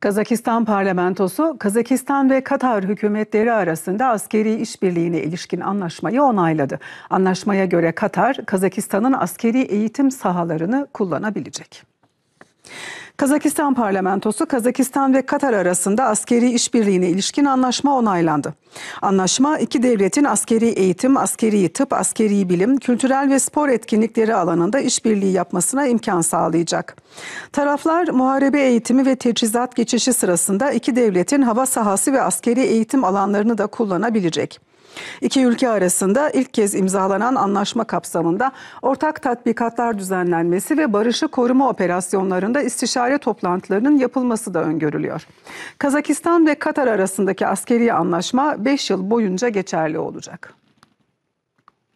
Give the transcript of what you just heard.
Kazakistan parlamentosu Kazakistan ve Katar hükümetleri arasında askeri işbirliğine ilişkin anlaşmayı onayladı. Anlaşmaya göre Katar Kazakistan'ın askeri eğitim sahalarını kullanabilecek. Kazakistan parlamentosu Kazakistan ve Katar arasında askeri işbirliğine ilişkin anlaşma onaylandı. Anlaşma iki devletin askeri eğitim, askeri tıp, askeri bilim, kültürel ve spor etkinlikleri alanında işbirliği yapmasına imkan sağlayacak. Taraflar muharebe eğitimi ve teçhizat geçişi sırasında iki devletin hava sahası ve askeri eğitim alanlarını da kullanabilecek. İki ülke arasında ilk kez imzalanan anlaşma kapsamında ortak tatbikatlar düzenlenmesi ve barışı koruma operasyonlarında istişare toplantılarının yapılması da öngörülüyor. Kazakistan ve Katar arasındaki askeri anlaşma 5 yıl boyunca geçerli olacak.